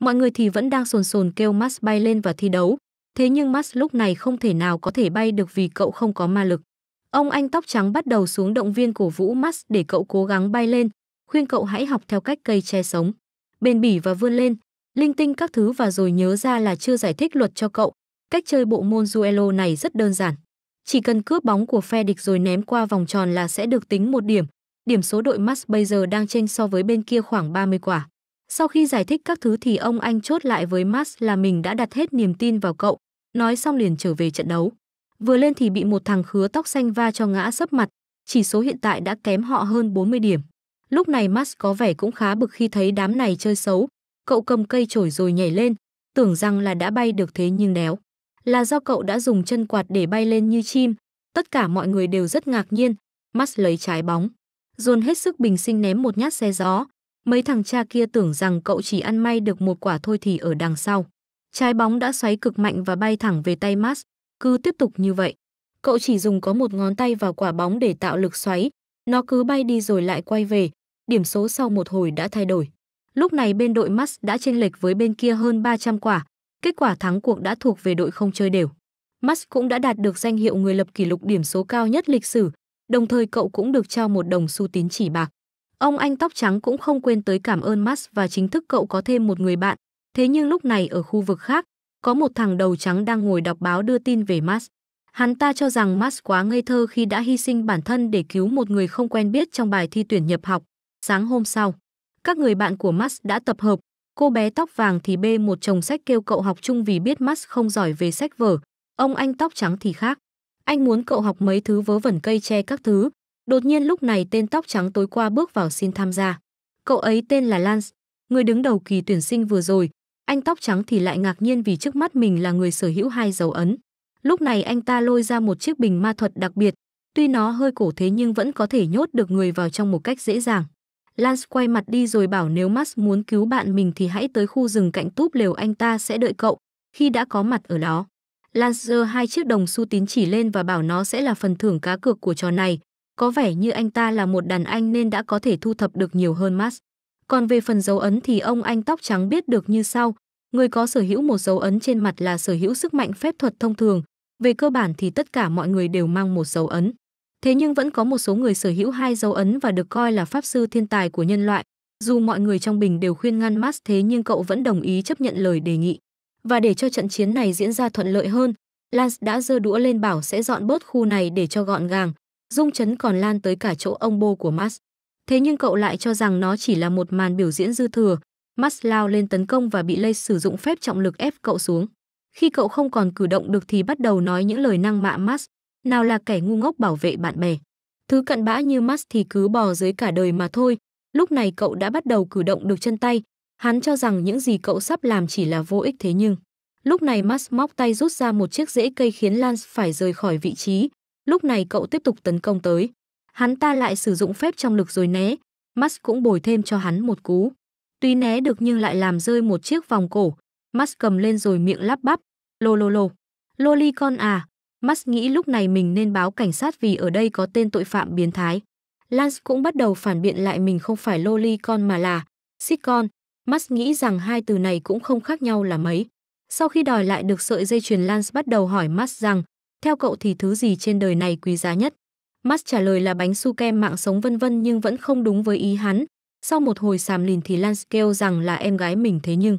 mọi người thì vẫn đang sồn sồn kêu Max bay lên và thi đấu. Thế nhưng Max lúc này không thể nào có thể bay được vì cậu không có ma lực. Ông anh tóc trắng bắt đầu xuống động viên cổ vũ Max để cậu cố gắng bay lên, khuyên cậu hãy học theo cách cây che sống. Bền bỉ và vươn lên, linh tinh các thứ và rồi nhớ ra là chưa giải thích luật cho cậu. Cách chơi bộ môn duelo này rất đơn giản. Chỉ cần cướp bóng của phe địch rồi ném qua vòng tròn là sẽ được tính một điểm. Điểm số đội Max bây giờ đang chênh so với bên kia khoảng 30 quả. Sau khi giải thích các thứ thì ông Anh chốt lại với Max là mình đã đặt hết niềm tin vào cậu, nói xong liền trở về trận đấu. Vừa lên thì bị một thằng khứa tóc xanh va cho ngã sấp mặt, chỉ số hiện tại đã kém họ hơn 40 điểm. Lúc này Max có vẻ cũng khá bực khi thấy đám này chơi xấu, cậu cầm cây chổi rồi nhảy lên, tưởng rằng là đã bay được thế nhưng đéo. Là do cậu đã dùng chân quạt để bay lên như chim, tất cả mọi người đều rất ngạc nhiên, Max lấy trái bóng, dồn hết sức bình sinh ném một nhát xe gió, Mấy thằng cha kia tưởng rằng cậu chỉ ăn may được một quả thôi thì ở đằng sau. Trái bóng đã xoáy cực mạnh và bay thẳng về tay Max, cứ tiếp tục như vậy. Cậu chỉ dùng có một ngón tay vào quả bóng để tạo lực xoáy, nó cứ bay đi rồi lại quay về, điểm số sau một hồi đã thay đổi. Lúc này bên đội Max đã chênh lệch với bên kia hơn 300 quả, kết quả thắng cuộc đã thuộc về đội không chơi đều. Max cũng đã đạt được danh hiệu người lập kỷ lục điểm số cao nhất lịch sử, đồng thời cậu cũng được trao một đồng xu tín chỉ bạc. Ông anh tóc trắng cũng không quên tới cảm ơn Max và chính thức cậu có thêm một người bạn. Thế nhưng lúc này ở khu vực khác, có một thằng đầu trắng đang ngồi đọc báo đưa tin về Max. Hắn ta cho rằng Max quá ngây thơ khi đã hy sinh bản thân để cứu một người không quen biết trong bài thi tuyển nhập học. Sáng hôm sau, các người bạn của Max đã tập hợp. Cô bé tóc vàng thì bê một chồng sách kêu cậu học chung vì biết Max không giỏi về sách vở. Ông anh tóc trắng thì khác. Anh muốn cậu học mấy thứ vớ vẩn cây tre các thứ, Đột nhiên lúc này tên tóc trắng tối qua bước vào xin tham gia. Cậu ấy tên là Lance, người đứng đầu kỳ tuyển sinh vừa rồi. Anh tóc trắng thì lại ngạc nhiên vì trước mắt mình là người sở hữu hai dấu ấn. Lúc này anh ta lôi ra một chiếc bình ma thuật đặc biệt, tuy nó hơi cổ thế nhưng vẫn có thể nhốt được người vào trong một cách dễ dàng. Lance quay mặt đi rồi bảo nếu Max muốn cứu bạn mình thì hãy tới khu rừng cạnh túp lều anh ta sẽ đợi cậu khi đã có mặt ở đó. Lance giơ hai chiếc đồng xu tín chỉ lên và bảo nó sẽ là phần thưởng cá cược của trò này. Có vẻ như anh ta là một đàn anh nên đã có thể thu thập được nhiều hơn Max. Còn về phần dấu ấn thì ông anh tóc trắng biết được như sau. Người có sở hữu một dấu ấn trên mặt là sở hữu sức mạnh phép thuật thông thường. Về cơ bản thì tất cả mọi người đều mang một dấu ấn. Thế nhưng vẫn có một số người sở hữu hai dấu ấn và được coi là pháp sư thiên tài của nhân loại. Dù mọi người trong bình đều khuyên ngăn Max thế nhưng cậu vẫn đồng ý chấp nhận lời đề nghị. Và để cho trận chiến này diễn ra thuận lợi hơn, Lance đã giơ đũa lên bảo sẽ dọn bớt khu này để cho gọn gàng. Dung chấn còn lan tới cả chỗ ông bô của Max. Thế nhưng cậu lại cho rằng nó chỉ là một màn biểu diễn dư thừa. Max lao lên tấn công và bị Lây sử dụng phép trọng lực ép cậu xuống. Khi cậu không còn cử động được thì bắt đầu nói những lời năng mạ Max, nào là kẻ ngu ngốc bảo vệ bạn bè. Thứ cận bã như Max thì cứ bò dưới cả đời mà thôi. Lúc này cậu đã bắt đầu cử động được chân tay. Hắn cho rằng những gì cậu sắp làm chỉ là vô ích thế nhưng. Lúc này Max móc tay rút ra một chiếc rễ cây khiến Lance phải rời khỏi vị trí, Lúc này cậu tiếp tục tấn công tới. Hắn ta lại sử dụng phép trong lực rồi né, Max cũng bồi thêm cho hắn một cú. Tuy né được nhưng lại làm rơi một chiếc vòng cổ, Max cầm lên rồi miệng lắp bắp, lô lô lô. Loli con à, Max nghĩ lúc này mình nên báo cảnh sát vì ở đây có tên tội phạm biến thái. Lance cũng bắt đầu phản biện lại mình không phải loli con mà là xích con. Max nghĩ rằng hai từ này cũng không khác nhau là mấy. Sau khi đòi lại được sợi dây chuyền Lance bắt đầu hỏi Max rằng theo cậu thì thứ gì trên đời này quý giá nhất? Max trả lời là bánh su kem mạng sống vân vân nhưng vẫn không đúng với ý hắn. Sau một hồi sàm lìn thì Lance kêu rằng là em gái mình thế nhưng.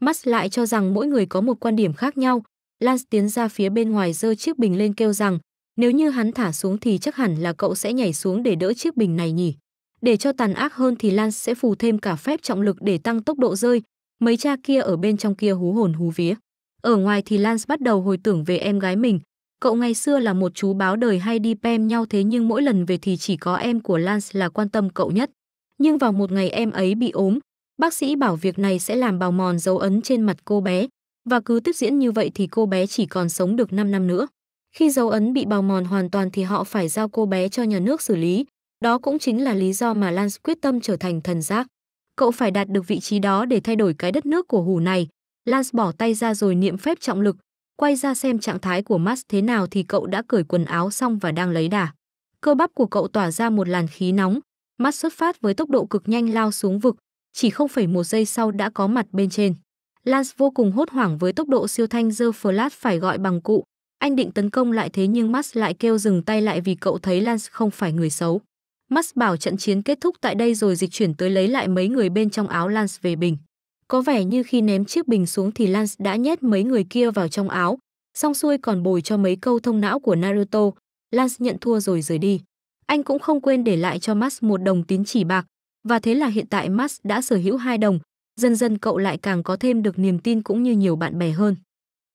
Max lại cho rằng mỗi người có một quan điểm khác nhau. Lance tiến ra phía bên ngoài giơ chiếc bình lên kêu rằng nếu như hắn thả xuống thì chắc hẳn là cậu sẽ nhảy xuống để đỡ chiếc bình này nhỉ. Để cho tàn ác hơn thì Lance sẽ phù thêm cả phép trọng lực để tăng tốc độ rơi. Mấy cha kia ở bên trong kia hú hồn hú vía. Ở ngoài thì Lance bắt đầu hồi tưởng về em gái mình, Cậu ngày xưa là một chú báo đời hay đi pem nhau thế nhưng mỗi lần về thì chỉ có em của Lance là quan tâm cậu nhất. Nhưng vào một ngày em ấy bị ốm, bác sĩ bảo việc này sẽ làm bào mòn dấu ấn trên mặt cô bé, và cứ tiếp diễn như vậy thì cô bé chỉ còn sống được 5 năm nữa. Khi dấu ấn bị bào mòn hoàn toàn thì họ phải giao cô bé cho nhà nước xử lý, đó cũng chính là lý do mà Lance quyết tâm trở thành thần giác. Cậu phải đạt được vị trí đó để thay đổi cái đất nước của hủ này. Lance bỏ tay ra rồi niệm phép trọng lực, Quay ra xem trạng thái của Max thế nào thì cậu đã cởi quần áo xong và đang lấy đà. Cơ bắp của cậu tỏa ra một làn khí nóng, Max xuất phát với tốc độ cực nhanh lao xuống vực, chỉ 0,1 giây sau đã có mặt bên trên. Lance vô cùng hốt hoảng với tốc độ siêu thanh dơ flash phải gọi bằng cụ. Anh định tấn công lại thế nhưng Max lại kêu dừng tay lại vì cậu thấy Lance không phải người xấu. Max bảo trận chiến kết thúc tại đây rồi dịch chuyển tới lấy lại mấy người bên trong áo Lance về bình. Có vẻ như khi ném chiếc bình xuống thì Lance đã nhét mấy người kia vào trong áo, xong xuôi còn bồi cho mấy câu thông não của Naruto. Lance nhận thua rồi rời đi. Anh cũng không quên để lại cho Max một đồng tín chỉ bạc, và thế là hiện tại Max đã sở hữu hai đồng, dần dần cậu lại càng có thêm được niềm tin cũng như nhiều bạn bè hơn.